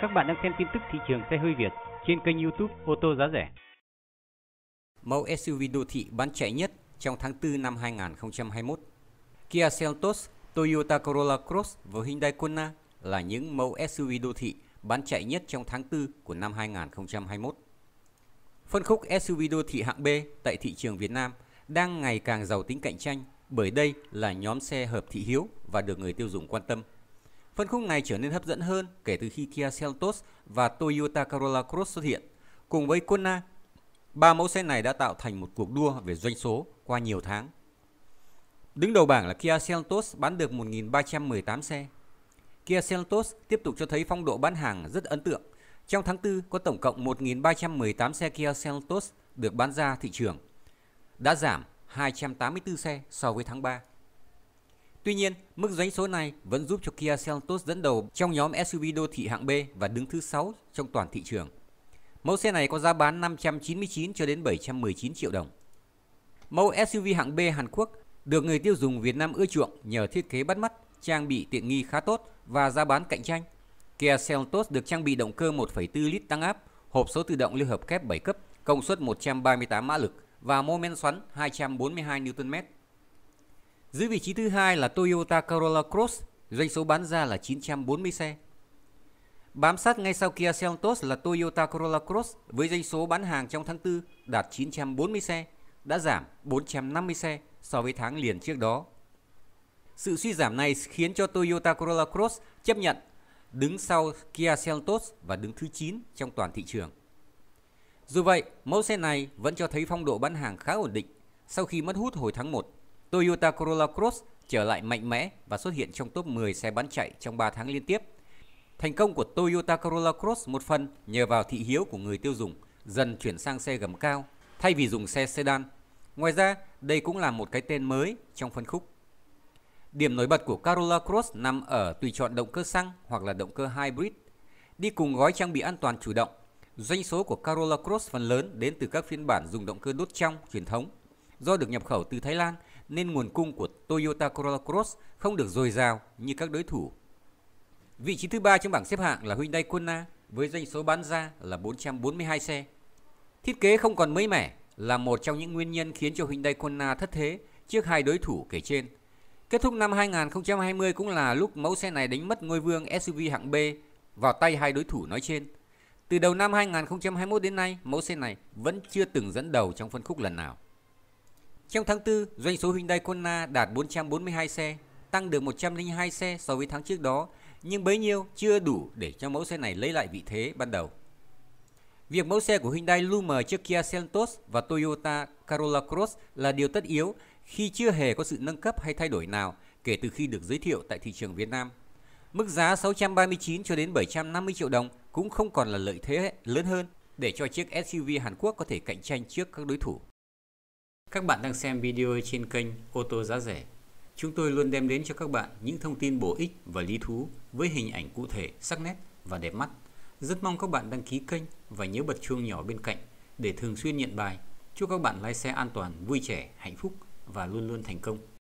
Các bạn đang xem tin tức thị trường xe hơi Việt trên kênh YouTube ô tô giá rẻ. Mẫu SUV đô thị bán chạy nhất trong tháng 4 năm 2021. Kia Seltos, Toyota Corolla Cross và Hyundai Kona là những mẫu SUV đô thị bán chạy nhất trong tháng 4 của năm 2021. Phân khúc SUV đô thị hạng B tại thị trường Việt Nam đang ngày càng giàu tính cạnh tranh bởi đây là nhóm xe hợp thị hiếu và được người tiêu dùng quan tâm. Phân khúc này trở nên hấp dẫn hơn kể từ khi Kia Seltos và Toyota Corolla Cross xuất hiện. Cùng với Kona, ba mẫu xe này đã tạo thành một cuộc đua về doanh số qua nhiều tháng. Đứng đầu bảng là Kia Seltos bán được 1.318 xe. Kia Seltos tiếp tục cho thấy phong độ bán hàng rất ấn tượng. Trong tháng 4 có tổng cộng 1.318 xe Kia Seltos được bán ra thị trường, đã giảm 284 xe so với tháng 3. Tuy nhiên, mức doanh số này vẫn giúp cho Kia Seltos dẫn đầu trong nhóm SUV đô thị hạng B và đứng thứ 6 trong toàn thị trường. Mẫu xe này có giá bán 599 cho đến 719 triệu đồng. Mẫu SUV hạng B Hàn Quốc được người tiêu dùng Việt Nam ưa chuộng nhờ thiết kế bắt mắt, trang bị tiện nghi khá tốt và giá bán cạnh tranh. Kia Seltos được trang bị động cơ 1,4 lít tăng áp, hộp số tự động liên hợp kép 7 cấp, công suất 138 mã lực và mô men xoắn 242 Nm. Dưới vị trí thứ hai là Toyota Corolla Cross, doanh số bán ra là 940 xe. Bám sát ngay sau Kia Seltos là Toyota Corolla Cross với doanh số bán hàng trong tháng 4 đạt 940 xe, đã giảm 450 xe so với tháng liền trước đó. Sự suy giảm này khiến cho Toyota Corolla Cross chấp nhận đứng sau Kia Seltos và đứng thứ 9 trong toàn thị trường. Dù vậy, mẫu xe này vẫn cho thấy phong độ bán hàng khá ổn định sau khi mất hút hồi tháng 1 Toyota Corolla Cross trở lại mạnh mẽ và xuất hiện trong top 10 xe bán chạy trong 3 tháng liên tiếp. Thành công của Toyota Corolla Cross một phần nhờ vào thị hiếu của người tiêu dùng dần chuyển sang xe gầm cao thay vì dùng xe sedan. Ngoài ra, đây cũng là một cái tên mới trong phân khúc. Điểm nổi bật của Corolla Cross nằm ở tùy chọn động cơ xăng hoặc là động cơ hybrid. Đi cùng gói trang bị an toàn chủ động, doanh số của Corolla Cross phần lớn đến từ các phiên bản dùng động cơ đốt trong truyền thống. Do được nhập khẩu từ Thái Lan nên nguồn cung của Toyota Corolla Cross không được dồi dào như các đối thủ. Vị trí thứ ba trong bảng xếp hạng là Hyundai Kona với doanh số bán ra là 442 xe. Thiết kế không còn mới mẻ là một trong những nguyên nhân khiến cho Hyundai Kona thất thế trước hai đối thủ kể trên. Kết thúc năm 2020 cũng là lúc mẫu xe này đánh mất ngôi vương SUV hạng B vào tay hai đối thủ nói trên. Từ đầu năm 2021 đến nay, mẫu xe này vẫn chưa từng dẫn đầu trong phân khúc lần nào. Trong tháng 4, doanh số Hyundai Kona đạt 442 xe, tăng được 102 xe so với tháng trước đó, nhưng bấy nhiêu chưa đủ để cho mẫu xe này lấy lại vị thế ban đầu. Việc mẫu xe của Hyundai luôn mờ trước Kia Seltos và Toyota Corolla Cross là điều tất yếu khi chưa hề có sự nâng cấp hay thay đổi nào kể từ khi được giới thiệu tại thị trường Việt Nam. Mức giá 639 cho đến 750 triệu đồng cũng không còn là lợi thế lớn hơn để cho chiếc SUV Hàn Quốc có thể cạnh tranh trước các đối thủ. Các bạn đang xem video trên kênh ô tô giá rẻ. Chúng tôi luôn đem đến cho các bạn những thông tin bổ ích và lý thú với hình ảnh cụ thể, sắc nét và đẹp mắt. Rất mong các bạn đăng ký kênh và nhớ bật chuông nhỏ bên cạnh để thường xuyên nhận bài. Chúc các bạn lái xe an toàn, vui trẻ, hạnh phúc và luôn luôn thành công.